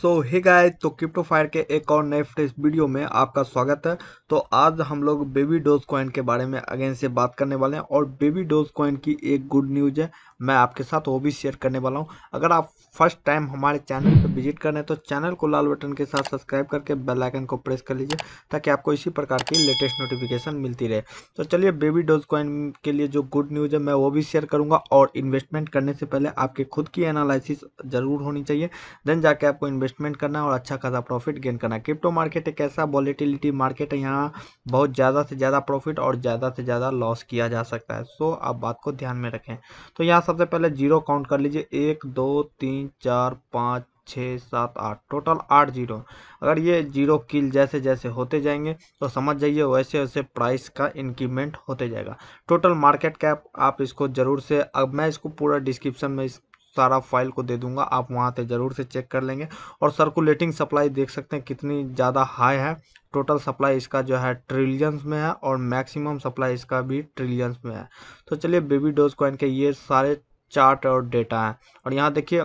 सो हे गाय तो crypto fire के एक और नए फ्रेश वीडियो में आपका स्वागत है तो आज हम लोग बेबी डोज कॉइन के बारे में अगेन से बात करने वाले हैं और बेबी डोज कॉइन की एक गुड न्यूज़ है मैं आपके साथ वो भी शेयर करने वाला हूँ अगर आप फर्स्ट टाइम हमारे चैनल पर विजिट कर रहे हैं तो चैनल को लाल बटन के साथ सब्सक्राइब करके बेल आइकन को प्रेस कर लीजिए ताकि आपको इसी प्रकार की लेटेस्ट नोटिफिकेशन मिलती रहे तो चलिए बेबी डोज कॉइन के लिए जो गुड न्यूज़ है मैं वो भी शेयर करूंगा और इन्वेस्टमेंट करने से पहले आपके खुद की एनालिसिस ज़रूर होनी चाहिए देन जाके आपको इन्वेस्टमेंट करना है और अच्छा खासा प्रॉफिट गेन करना है क्रिप्टो मार्केट एक ऐसा वॉलीटिलिटी मार्केट है यहाँ बहुत ज़्यादा से ज़्यादा प्रॉफिट और ज़्यादा से ज़्यादा लॉस किया जा सकता है सो आप बात को ध्यान में रखें तो यहाँ सबसे पहले जीरो काउंट कर लीजिए एक दो तीन चार पाँच छः सात आठ टोटल आठ जीरो अगर ये जीरो किल जैसे जैसे होते जाएंगे तो समझ जाइए वैसे वैसे प्राइस का इंक्रीमेंट होते जाएगा टोटल मार्केट कैप आप इसको ज़रूर से अब मैं इसको पूरा डिस्क्रिप्शन में इस सारा फाइल को दे दूंगा आप वहाँ से ज़रूर से चेक कर लेंगे और सर्कुलेटिंग सप्लाई देख सकते हैं कितनी ज़्यादा हाई है टोटल सप्लाई इसका जो है ट्रिलियंस में है और मैक्सिमम सप्लाई इसका भी ट्रिलियंस में है तो चलिए बेबी डोज कॉइन के ये सारे चार्ट और डेटा हैं और यहाँ देखिए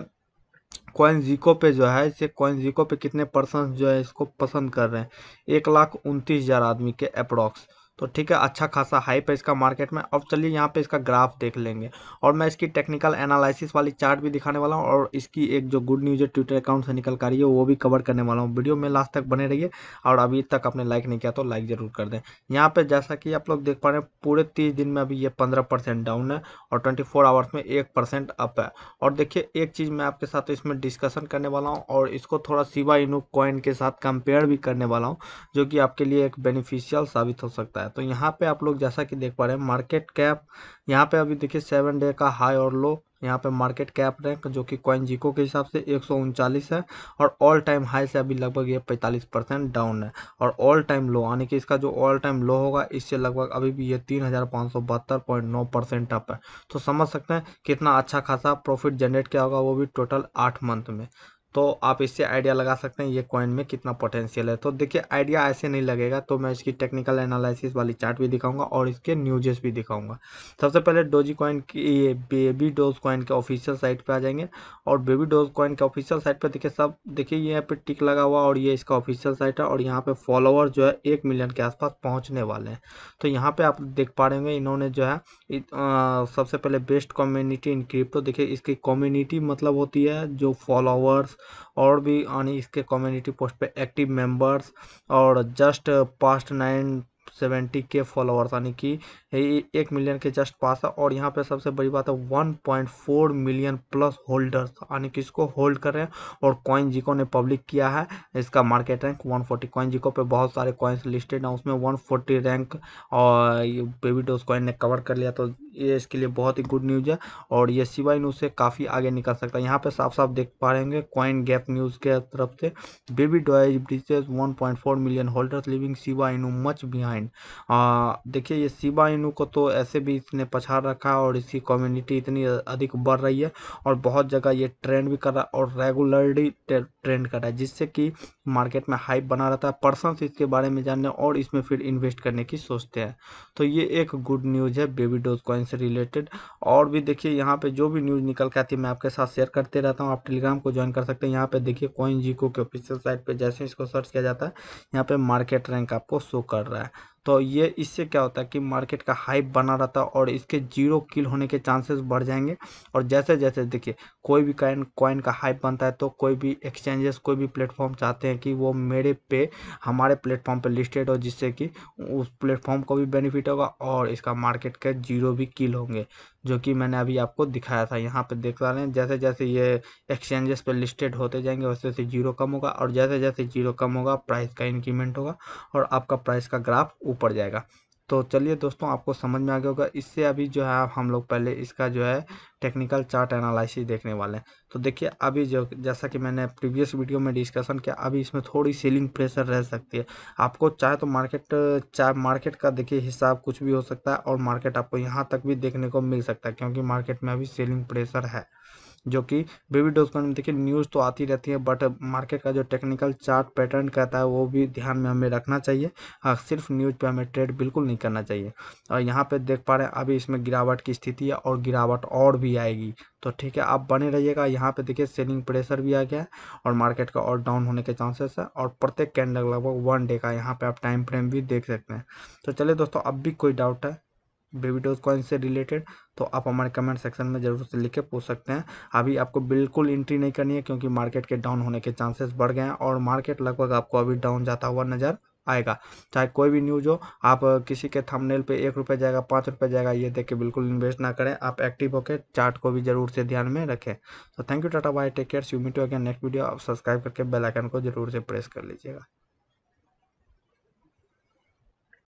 कॉइन जीको पे जो है इसे कॉइन जीको पे कितने पर्सन जो है इसको पसंद कर रहे हैं एक लाख उनतीस हज़ार आदमी के अप्रॉक्स तो ठीक है अच्छा खासा हाई पे इसका मार्केट में अब चलिए यहाँ पे इसका ग्राफ देख लेंगे और मैं इसकी टेक्निकल एनालिसिस वाली चार्ट भी दिखाने वाला हूँ और इसकी एक जो गुड न्यूज़ है ट्विटर अकाउंट से निकल कर रही है वो भी कवर करने वाला हूँ वीडियो में लास्ट तक बने रहिए और अभी तक आपने लाइक नहीं किया तो लाइक ज़रूर कर दें यहाँ पर जैसा कि आप लोग देख पा रहे हैं पूरे तीस दिन में अभी ये पंद्रह डाउन है और ट्वेंटी आवर्स में एक अप है और देखिए एक चीज़ मैं आपके साथ इसमें डिस्कसन करने वाला हूँ और इसको थोड़ा सिवा इनू कॉइन के साथ कंपेयर भी करने वाला हूँ जो कि आपके लिए एक बेनिफिशियल साबित हो सकता है है तो यहाँ पे आप लोग जैसा कि देख पा रहे हैं मार्केट कैप यहाँ पे अभी देखिए सेवन डे का हाई और लो यहाँ पे मार्केट कैप रैंक जो कि कॉइन जीको के हिसाब से एक है और ऑल टाइम हाई से अभी लगभग ये 45 परसेंट डाउन है और ऑल टाइम लो यानी कि इसका जो ऑल टाइम लो होगा इससे लगभग अभी भी ये तीन परसेंट अप है तो समझ सकते हैं कितना अच्छा खासा प्रॉफिट जनरेट किया होगा वो भी टोटल आठ मंथ में तो आप इससे आइडिया लगा सकते हैं ये कॉइन में कितना पोटेंशियल है तो देखिए आइडिया ऐसे नहीं लगेगा तो मैं इसकी टेक्निकल एनालिसिस वाली चार्ट भी दिखाऊंगा और इसके न्यूजेस भी दिखाऊंगा सबसे पहले डोजी कॉइन की ये बेबी डोज कॉइन के ऑफिशियल साइट पर आ जाएंगे और बेबी डोज कॉइन के ऑफिशियल साइट पर देखिए सब देखिए यहाँ पर टिक लगा हुआ और ये इसका ऑफिशियल साइट है और यहाँ पर फॉलोअर जो है एक मिलियन के आसपास पहुँचने वाले हैं तो यहाँ पर आप देख पा रहे होंगे इन्होंने जो है सबसे पहले बेस्ट कम्युनिटी इन क्रिप्टो देखिए इसकी कम्युनिटी मतलब होती है जो फॉलोअर्स और भी यानी इसके कम्युनिटी पोस्ट पे एक्टिव मेंबर्स और जस्ट पास्ट नाइन सेवेंटी के फॉलोअर्स यानी कि एक मिलियन के जस्ट पास है और यहाँ पे सबसे बड़ी बात है one point four million plus holders यानी कि इसको होल्ड कर रहे हैं और कॉइन जिको ने पब्लिक किया है इसका market rank one forty coin जिको पे बहुत सारे कॉइन्स लिस्टेड हैं उसमें वन फोर्टी रैंक और बेबी डोज कॉइन ने कवर कर लिया तो ये इसके लिए बहुत ही गुड न्यूज़ है और ये सिवाई न्यूज़ से काफ़ी आगे निकल सकता है यहाँ पे साफ साफ देख पा रहे होंगे कॉइन गैप न्यूज़ के तरफ से Baby Doge bridges 1.4 million holders leaving Shiba Inu much behind देखिए ये सिवा इनू को तो ऐसे भी इसने पछाड़ रखा है और इसकी कम्युनिटी इतनी अधिक बढ़ रही है और बहुत जगह ये ट्रेंड भी कर रहा है और रेगुलरली ट्रेंड कर रहा है जिससे कि मार्केट में हाइप बना रहता है पर्सन इसके बारे में जानने और इसमें फिर इन्वेस्ट करने की सोचते हैं तो ये एक गुड न्यूज़ है बेबी डोज कॉइन ड्राइंग से रिलेटेड और भी देखिए यहाँ पे जो भी न्यूज़ निकल के आती है मैं आपके साथ शेयर करते रहता हूँ आप टेलीग्राम को ज्वाइन कर सकते हैं यहाँ पे देखिए कॉइन जीको के ऑफिशियल साइट पे जैसे इसको सर्च किया जाता है यहाँ पे मार्केट रैंक आपको शो कर रहा है तो ये इससे क्या होता है कि मार्केट का हाइप बना रहता है और इसके जीरो किल होने के चांसेस बढ़ जाएंगे और जैसे जैसे देखिए कोई भी कॉइन कॉइन का हाइप बनता है तो कोई भी एक्सचेंजेस कोई भी प्लेटफॉर्म चाहते हैं कि वो मेरे पे हमारे प्लेटफॉर्म पर लिस्टेड हो जिससे कि उस प्लेटफॉर्म को भी बेनिफिट होगा और इसका मार्केट का जीरो भी किल होंगे जो कि मैंने अभी आपको दिखाया था यहाँ पर देख पा रहे हैं जैसे जैसे ये एक्सचेंजेस पर लिस्टेड होते जाएंगे वैसे वैसे जीरो कम होगा और जैसे जैसे जीरो कम होगा प्राइस का इंक्रीमेंट होगा और आपका प्राइस का ग्राफ ऊपर जाएगा तो चलिए दोस्तों आपको समझ में आ गया होगा इससे अभी जो है हम लोग पहले इसका जो है टेक्निकल चार्ट एनालिसिस देखने वाले हैं तो देखिए अभी जो जैसा कि मैंने प्रीवियस वीडियो में डिस्कशन किया अभी इसमें थोड़ी सेलिंग प्रेशर रह सकती है आपको चाहे तो मार्केट चाहे मार्केट का देखिए हिसाब कुछ भी हो सकता है और मार्केट आपको यहाँ तक भी देखने को मिल सकता है क्योंकि मार्केट में अभी सेलिंग प्रेशर है जो कि बेबी डॉल्स में देखिए न्यूज़ तो आती रहती है बट मार्केट का जो टेक्निकल चार्ट पैटर्न कहता है वो भी ध्यान में हमें रखना चाहिए हाँ, सिर्फ न्यूज़ पे हमें ट्रेड बिल्कुल नहीं करना चाहिए और यहाँ पे देख पा रहे हैं अभी इसमें गिरावट की स्थिति है और गिरावट और भी आएगी तो ठीक है आप बने रहिएगा यहाँ पे देखिए सेलिंग प्रेशर भी आ गया है और मार्केट का और डाउन होने के चांसेस है और प्रत्येक कैंडल लगभग वन डे का यहाँ पे आप टाइम फ्रेम भी देख सकते हैं तो चलिए दोस्तों अब भी कोई डाउट है बेबी डोज कॉइन से रिलेटेड तो आप हमारे कमेंट सेक्शन में ज़रूर से लिख के पूछ सकते हैं अभी आपको बिल्कुल एंट्री नहीं करनी है क्योंकि मार्केट के डाउन होने के चांसेस बढ़ गए हैं और मार्केट लगभग आपको अभी डाउन जाता हुआ नज़र आएगा चाहे कोई भी न्यूज़ हो आप किसी के थंबनेल पे एक रुपये जाएगा पाँच रुपये जाएगा ये देख के बिल्कुल इन्वेस्ट ना करें आप एक्टिव होकर चार्ट को भी जरूर से ध्यान में रखें तो thank you tata bye take care see meet again next video आप सब्सक्राइब करके बेल आइकन को जरूर से प्रेस कर लीजिएगा